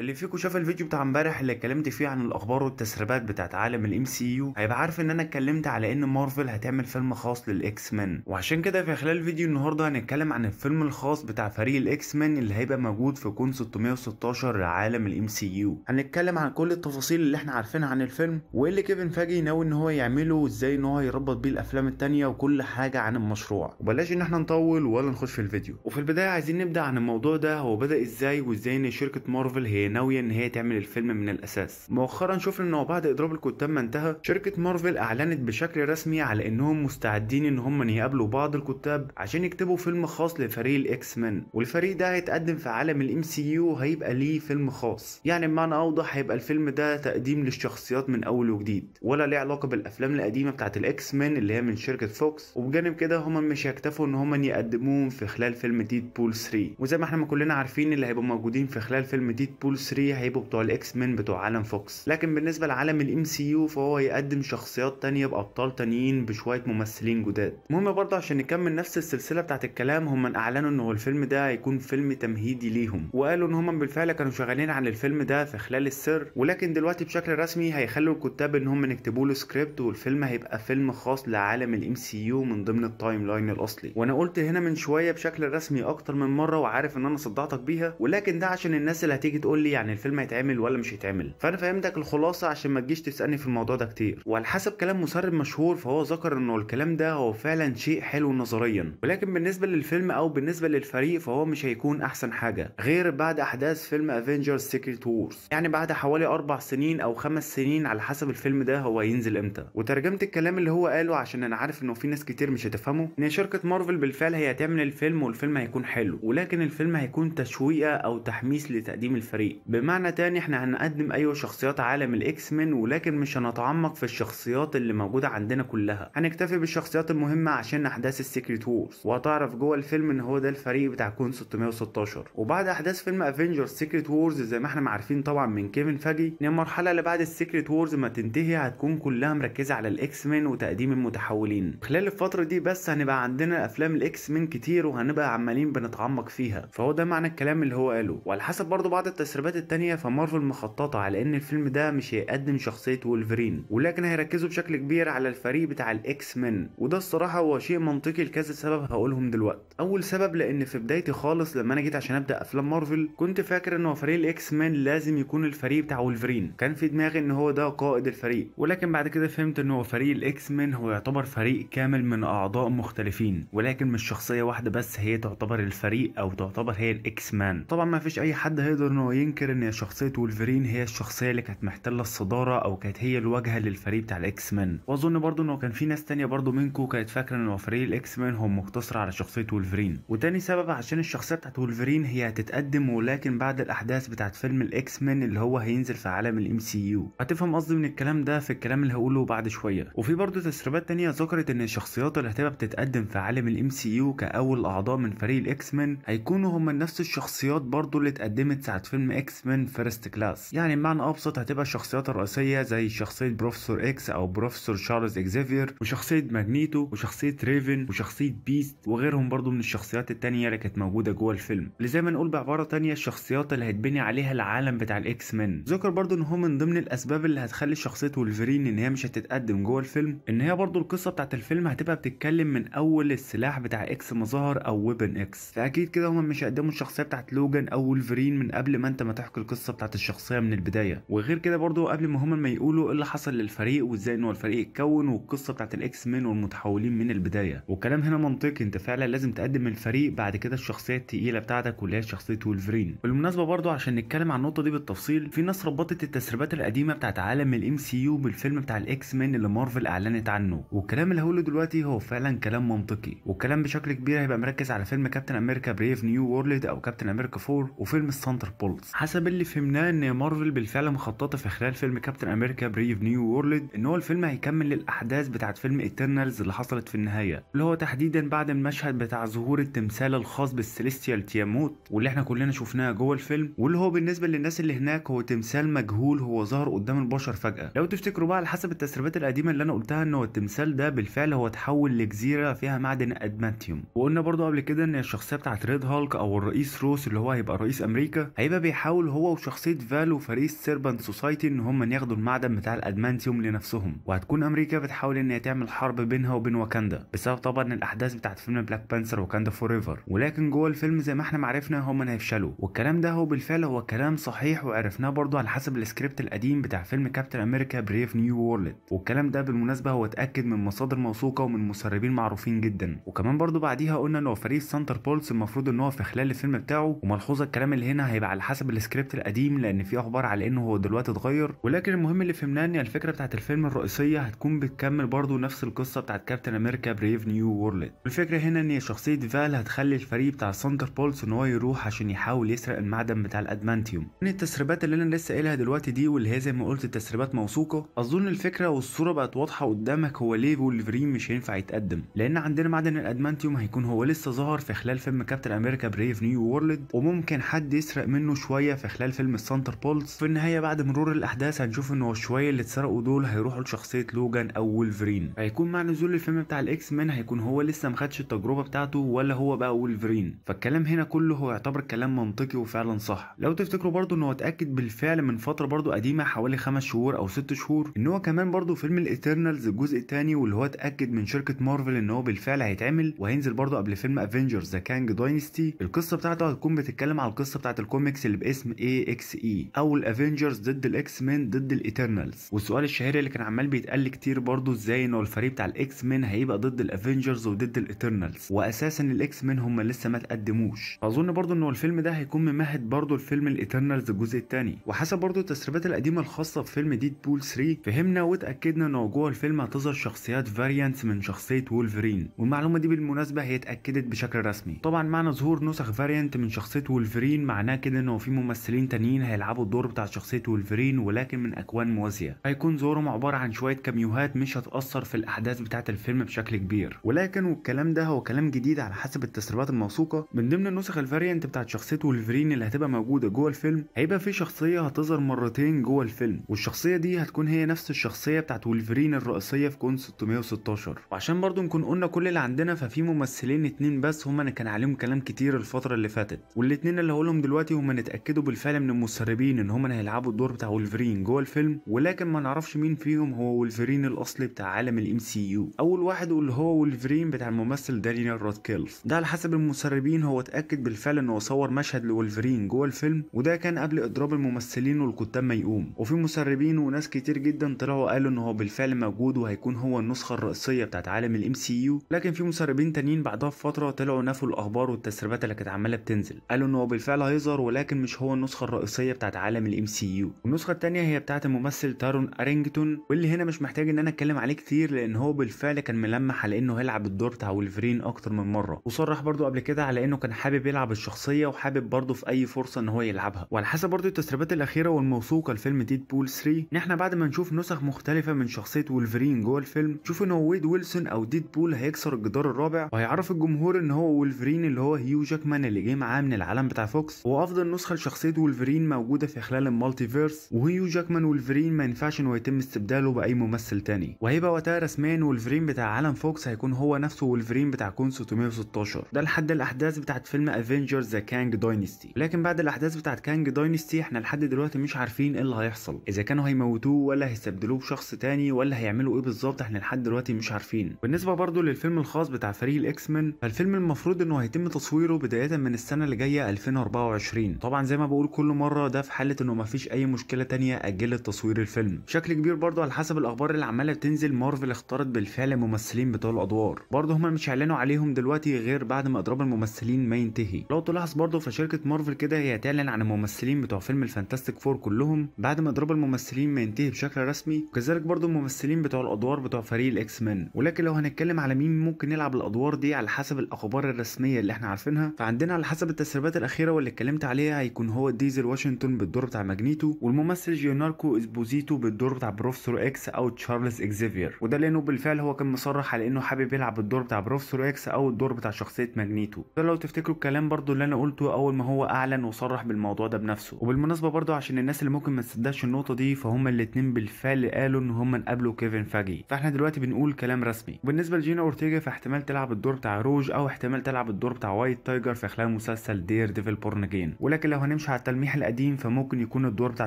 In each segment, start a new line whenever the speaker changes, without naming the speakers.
اللي فيكم شاف الفيديو بتاع امبارح اللي اتكلمت فيه عن الاخبار والتسريبات بتاعت عالم الام سي يو هيبقى عارف ان انا اتكلمت على ان مارفل هتعمل فيلم خاص للاكس مان وعشان كده في خلال فيديو النهارده هنتكلم عن الفيلم الخاص بتاع فريق الاكس مان اللي هيبقى موجود في كون 616 لعالم الام سي يو هنتكلم عن كل التفاصيل اللي احنا عارفينها عن الفيلم وايه اللي كيفن فاجي ناوي ان هو يعمله وازاي ان هو هيربط بيه الافلام التانية وكل حاجه عن المشروع وبلاش ان احنا نطول ولا نخش في الفيديو وفي البدايه عايزين نبدا عن الموضوع ده هو بدا ازاي وازاي ان شركه مارفل هي ناويه ان هي تعمل الفيلم من الاساس مؤخرا شفنا ان بعد اضراب الكتاب ما انتهى شركه مارفل اعلنت بشكل رسمي على انهم مستعدين ان هم يقابلوا بعض الكتاب عشان يكتبوا فيلم خاص لفريق الاكس مان والفريق ده هيتقدم في عالم الام سي يو وهيبقى ليه فيلم خاص يعني بمعنى اوضح هيبقى الفيلم ده تقديم للشخصيات من اول وجديد ولا ليه علاقه بالافلام القديمه بتاعه الاكس مان اللي هي من شركه فوكس وبجانب كده هم مش هيكتفوا ان هم يقدموهم في خلال فيلم ديد بول 3 وزي ما احنا ما كلنا عارفين اللي هيبقوا موجودين في خلال فيلم ديد بول 3 هيبقوا بتوع الاكس مان بتوع عالم فوكس لكن بالنسبه لعالم الام سي يو فهو يقدم شخصيات تانية بابطال تانيين بشويه ممثلين جداد المهم برضه عشان نكمل نفس السلسله بتاعت الكلام هم اعلنوا ان هو الفيلم ده هيكون فيلم تمهيدي ليهم وقالوا ان هم بالفعل كانوا شغالين عن الفيلم ده في خلال السر ولكن دلوقتي بشكل رسمي هيخلوا الكتاب ان هم يكتبوا له سكريبت والفيلم هيبقى فيلم خاص لعالم الام سي يو من ضمن التايم لاين الاصلي وانا قلت هنا من شويه بشكل رسمي اكتر من مره وعارف ان انا صدعتك بيها ولكن ده عشان الناس اللي هتيجي تقول تقول لي يعني الفيلم هيتعمل ولا مش هيتعمل فانا فهمتك الخلاصه عشان ما تجيش تسالني في الموضوع ده كتير وعلى حسب كلام مسرب مشهور فهو ذكر انه الكلام ده هو فعلا شيء حلو نظريا ولكن بالنسبه للفيلم او بالنسبه للفريق فهو مش هيكون احسن حاجه غير بعد احداث فيلم افنجرز سيكريت وورز يعني بعد حوالي اربع سنين او خمس سنين على حسب الفيلم ده هو هينزل امتى وترجمت الكلام اللي هو قاله عشان انا عارف انه في ناس كتير مش هتفهمه ان شركه مارفل بالفعل هي هتعمل الفيلم والفيلم هيكون حلو ولكن الفيلم هيكون تشويقه او تحميس لتقديم الفريق بمعنى تاني احنا هنقدم ايوه شخصيات عالم الاكس مين ولكن مش هنتعمق في الشخصيات اللي موجوده عندنا كلها هنكتفي بالشخصيات المهمه عشان احداث السيكريت وورز وهتعرف جوه الفيلم ان هو ده الفريق بتاع كون 616 وبعد احداث فيلم افنجرز سيكريت وورز زي ما احنا عارفين طبعا من كيفن فاجي ان المرحله اللي بعد السيكريت وورز ما تنتهي هتكون كلها مركزه على الاكس مين وتقديم المتحولين خلال الفتره دي بس هنبقى عندنا افلام الاكس مين كتير وهنبقى عمالين بنتعمق فيها فهو ده معنى الكلام اللي هو قاله وعلى حسب برضه بعض التسريبات التسريبات التانية فمارفل مخططة على ان الفيلم ده مش هيقدم شخصية وولفرين ولكن هيركزوا بشكل كبير على الفريق بتاع الاكس مان وده الصراحة هو شيء منطقي لكذا سبب هقولهم دلوقتي اول سبب لان في بدايتي خالص لما انا جيت عشان ابدا افلام مارفل كنت فاكر ان هو فريق الاكس مان لازم يكون الفريق بتاع وولفرين كان في دماغي ان هو ده قائد الفريق ولكن بعد كده فهمت ان هو فريق الاكس مان هو يعتبر فريق كامل من اعضاء مختلفين ولكن مش شخصية واحدة بس هي تعتبر الفريق او تعتبر هي الاكس مان طبعا ما فيش اي حد هيقدر ان هو ننكر ان شخصيه ولفرين هي الشخصيه اللي كانت محتله الصداره او كانت هي الواجهه للفريق بتاع الاكس مان واظن برضو انه كان في ناس تانية برضو منكم كانت فاكره ان فريق الاكس مان هو مقتصر على شخصيه ولفرين وتاني سبب عشان الشخصيه بتاعت ولفرين هي هتتقدم ولكن بعد الاحداث بتاعت فيلم الاكس مان اللي هو هينزل في عالم الام سي يو هتفهم قصدي من الكلام ده في الكلام اللي هقوله بعد شويه وفي برضو تسريبات تانية ذكرت ان الشخصيات اللي هتبقى بتتقدم في عالم الام سي يو كاول اعضاء من فريق الاكس مان هيكونوا هم نفس الشخصيات برضو اللي اتقدمت ساعه فيلم اكس من فيرست كلاس يعني بمعنى ابسط هتبقى الشخصيات الرئيسيه زي شخصيه بروفيسور اكس او بروفيسور شارلز اكزيفير وشخصيه ماجنيتو وشخصيه ريفن وشخصيه بيست وغيرهم برضو من الشخصيات التانية اللي كانت موجوده جوه الفيلم اللي زي ما نقول بعباره تانية الشخصيات اللي هتبني عليها العالم بتاع الاكس من ذكر برضو ان هو من ضمن الاسباب اللي هتخلي شخصيه ولفرين ان هي مش هتتقدم جوه الفيلم ان هي برضو القصه بتاعت الفيلم هتبقى بتتكلم من اول السلاح بتاع اكس ما ظهر او ويبن اكس فاكيد كده هم مش هيقدموا الشخصيه بتاعت لوجان او ولفرين من قبل ما انت لما تحكي القصه بتاعت الشخصيه من البدايه وغير كده برضو قبل ما هما ما يقولوا ايه اللي حصل للفريق وازاي ان هو الفريق اتكون والقصه بتاعت الاكس مين والمتحولين من البدايه والكلام هنا منطقي انت فعلا لازم تقدم الفريق بعد كده الشخصيه الثقيله بتاعتك واللي هي شخصيه ولفرين بالمناسبه برضو عشان نتكلم عن النقطه دي بالتفصيل في ناس ربطت التسريبات القديمه بتاعت عالم الام سي يو بالفيلم بتاع الاكس مين اللي مارفل اعلنت عنه والكلام اللي هقوله دلوقتي هو فعلا كلام منطقي والكلام بشكل كبير هيبقى مركز على فيلم كابتن امريكا بريف نيو وورلد او كابتن امريكا 4 وفيلم السنتر بولز حسب اللي فهمناه ان مارفل بالفعل مخططه في خلال فيلم كابتن امريكا بريف نيو وورلد ان هو الفيلم هيكمل للاحداث بتاعت فيلم ايترنالز اللي حصلت في النهايه اللي هو تحديدا بعد المشهد بتاع ظهور التمثال الخاص بالسيليستيال تياموت واللي احنا كلنا شفناه جوه الفيلم واللي هو بالنسبه للناس اللي هناك هو تمثال مجهول هو ظهر قدام البشر فجاه لو تفتكروا بقى على حسب التسريبات القديمه اللي انا قلتها ان هو التمثال ده بالفعل هو اتحول لجزيره فيها معدن ادمانتيوم وقلنا برضو قبل كده ان الشخصيه بتاعت ريد هالك او الرئيس روس اللي هو هيبقى رئيس امريكا هيبقى بيحاول بيحاول هو وشخصيه فال وفريق سيربانت سوسايتي ان هم ياخدوا المعدن بتاع الادمانتيوم لنفسهم وهتكون امريكا بتحاول ان هي تعمل حرب بينها وبين واكاندا بسبب طبعا الاحداث بتاعت فيلم بلاك بانثر واكاندا فور ايفر ولكن جوه الفيلم زي ما احنا ما عرفنا هم هيفشلوا والكلام ده هو بالفعل هو كلام صحيح وعرفناه برضو على حسب السكريبت القديم بتاع فيلم كابتن امريكا بريف نيو وورلد والكلام ده بالمناسبه هو اتاكد من مصادر موثوقه ومن مسربين معروفين جدا وكمان برضو بعديها قلنا ان هو فريق سانتر بولس المفروض ان هو في خلال الفيلم بتاعه وملحوظه الكلام اللي هنا هيبقى على حسب بالسكريبت القديم لان في اخبار على انه هو دلوقتي اتغير ولكن المهم اللي فهمناه ان الفكره بتاعت الفيلم الرئيسيه هتكون بتكمل برضه نفس القصه بتاعت كابتن امريكا بريف نيو وورلد الفكره هنا ان شخصيه فال هتخلي الفريق بتاع سنتر بولس ان هو يروح عشان يحاول يسرق المعدن بتاع الادمانتيوم من التسريبات اللي انا لسه قايلها دلوقتي دي واللي هي زي ما قلت التسريبات موثوقه اظن الفكره والصوره بقت واضحه قدامك هو ليه وولفرين مش هينفع يتقدم لان عندنا معدن الادمانتيوم هيكون هو لسه ظهر في خلال فيلم كابتن امريكا بريف نيو وورلد وممكن حد يسرق منه شويه شويه في خلال فيلم السانتر بولز في النهايه بعد مرور الاحداث هنشوف ان هو الشويه اللي اتسرقوا دول هيروحوا لشخصيه لوجان او ولفرين هيكون مع نزول الفيلم بتاع الاكس مان هيكون هو لسه ما خدش التجربه بتاعته ولا هو بقى ولفرين فالكلام هنا كله هو يعتبر كلام منطقي وفعلا صح لو تفتكروا برضو ان هو اتاكد بالفعل من فتره برضو قديمه حوالي خمس شهور او ست شهور ان هو كمان برضو فيلم الايترنالز الجزء الثاني واللي هو اتاكد من شركه مارفل ان هو بالفعل هيتعمل وهينزل برضو قبل فيلم افنجرز ذا كانج داينستي القصه بتاعته هتكون بتتكلم على القصه بتاعت الكوميكس اللي اسم اي اكس اي او الافنجرز ضد الاكس مين ضد الايترنالز والسؤال الشهير اللي كان عمال بيتقال كتير برضو ازاي ان الفريق بتاع الاكس مين هيبقى ضد الافنجرز وضد الايترنالز واساسا الاكس مين هم لسه ما تقدموش اظن برضو ان الفيلم ده هيكون ممهد برضو الفيلم الايترنالز الجزء الثاني وحسب برضو التسريبات القديمه الخاصه بفيلم ديد بول 3 فهمنا واتاكدنا ان جوه الفيلم هتظهر شخصيات فاريانتس من شخصيه وولفرين والمعلومه دي بالمناسبه هي اتاكدت بشكل رسمي طبعا معنى ظهور نسخ فاريانت من شخصيه وولفرين معناه كده ان هو في ممثلين تانيين هيلعبوا الدور بتاع شخصية ولفرين ولكن من أكوان موازية هيكون زورهم عبارة عن شوية كاميوهات مش هتأثر في الأحداث بتاعة الفيلم بشكل كبير ولكن والكلام ده هو كلام جديد على حسب التسريبات الموثوقة من ضمن النسخ الفاريانت بتاعة شخصية ولفرين اللي هتبقى موجودة جوه الفيلم هيبقى في شخصية هتظهر مرتين جوه الفيلم والشخصية دي هتكون هي نفس الشخصية بتاعة ولفرين الرئيسية في كون 616 وعشان برضو نكون قلنا كل اللي عندنا ففي ممثلين اتنين بس هما كان عليهم كلام كتير الفترة اللي فاتت والاتنين اللي هقولهم دلوقتي هما نتأكد اكدوا بالفعل من المسربين ان هم هيلعبوا الدور بتاع ولفرين جوه الفيلم ولكن ما نعرفش مين فيهم هو ولفرين الاصلي بتاع عالم الام سي يو اول واحد واللي هو ولفرين بتاع الممثل دانيال رادكليف ده على حسب المسربين هو اتاكد بالفعل انه صور مشهد لولفرين جوه الفيلم وده كان قبل اضراب الممثلين والكتاب ما يقوم وفي مسربين وناس كتير جدا طلعوا قالوا ان هو بالفعل موجود وهيكون هو النسخه الرئيسيه بتاعت عالم الام سي يو لكن في مسربين تانيين بعدها بفتره طلعوا نفوا الاخبار والتسريبات اللي كانت عماله بتنزل قالوا ان هو بالفعل هيظهر ولكن مش هو النسخة الرئيسية بتاعت عالم الام سي يو والنسخة التانية هي بتاعت الممثل تارون ارينجتون واللي هنا مش محتاج ان انا اتكلم عليه كتير لان هو بالفعل كان ملمح على انه هيلعب الدور بتاع ولفرين اكتر من مرة وصرح برضو قبل كده على انه كان حابب يلعب الشخصية وحابب برضو في اي فرصة ان هو يلعبها وعلى حسب برضو التسريبات الاخيرة والموثوقة لفيلم ديد بول 3 ان احنا بعد ما نشوف نسخ مختلفة من شخصية ولفرين جوه الفيلم نشوف ان هو ويد ويلسون او ديد بول هيكسر الجدار الرابع وهيعرف الجمهور ان هو ولفرين اللي هو هيو جاكمان اللي جه معاه من العالم بتاع فوكس وافضل نسخة شخصية ولفرين موجودة في خلال المالتيفيرس وهيو جاكمان ولفرين ما ينفعش انه يتم استبداله بأي ممثل تاني وهيبقى وقتها رسميا ولفرين بتاع عالم فوكس هيكون هو نفسه ولفرين بتاع كون 616 ده لحد الأحداث بتاعت فيلم افنجرز ذا كانج داينستي لكن بعد الأحداث بتاعت كانج داينستي احنا لحد دلوقتي مش عارفين ايه اللي هيحصل إذا كانوا هيموتوه ولا هيستبدلوه بشخص تاني ولا هيعملوا ايه بالظبط احنا لحد دلوقتي مش عارفين بالنسبة برضه للفيلم الخاص بتاع فريق الاكس مان فالفيلم المفروض انه هيتم تصويره بداية من السنة اللي جاية 2024 طبعا زي ما بقول كل مره ده في حاله انه مفيش اي مشكله تانية اجلت تصوير الفيلم بشكل كبير برضه على حسب الاخبار اللي عماله بتنزل مارفل اختارت بالفعل ممثلين بتوع الادوار برضه هما مش اعلنوا عليهم دلوقتي غير بعد ما اضراب الممثلين ما ينتهي لو تلاحظ برضه فشركه مارفل كده هي تعلن عن الممثلين بتوع فيلم الفانتاستيك فور كلهم بعد ما اضراب الممثلين ما ينتهي بشكل رسمي وكذلك برضه الممثلين بتوع الادوار بتوع فريق الاكس مان ولكن لو هنتكلم على مين ممكن يلعب الادوار دي على حسب الاخبار الرسميه اللي احنا عارفينها فعندنا على حسب التسريبات الاخيره واللي اتكلمت عليها هيكون هو ديزل واشنطن بالدور بتاع ماجنيتو والممثل جيوناركو اسبوزيتو بالدور بتاع بروفيسور اكس او تشارلز اكزيفير وده لانه بالفعل هو كان مصرح على انه حابب يلعب الدور بتاع بروفيسور اكس او الدور بتاع شخصيه ماجنيتو ده لو تفتكروا الكلام برضو اللي انا قلته اول ما هو اعلن وصرح بالموضوع ده بنفسه وبالمناسبه برضو عشان الناس اللي ممكن ما تصدقش النقطه دي فهم الاثنين بالفعل قالوا ان هم قابلوا كيفن فاجي فاحنا دلوقتي بنقول كلام رسمي وبالنسبه لجينا اورتيجا فاحتمال تلعب الدور بتاع روج او احتمال تلعب الدور بتاع وايت تايجر في خلال مسلسل دير ديفل بورنجين ولكن لو هنمشي على التلميح القديم فممكن يكون الدور بتاع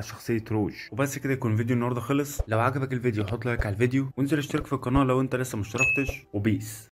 شخصيه روج وبس كده يكون فيديو النهارده خلص لو عجبك الفيديو حط لايك على الفيديو وانزل اشترك في القناه لو انت لسه مشتركتش وبيس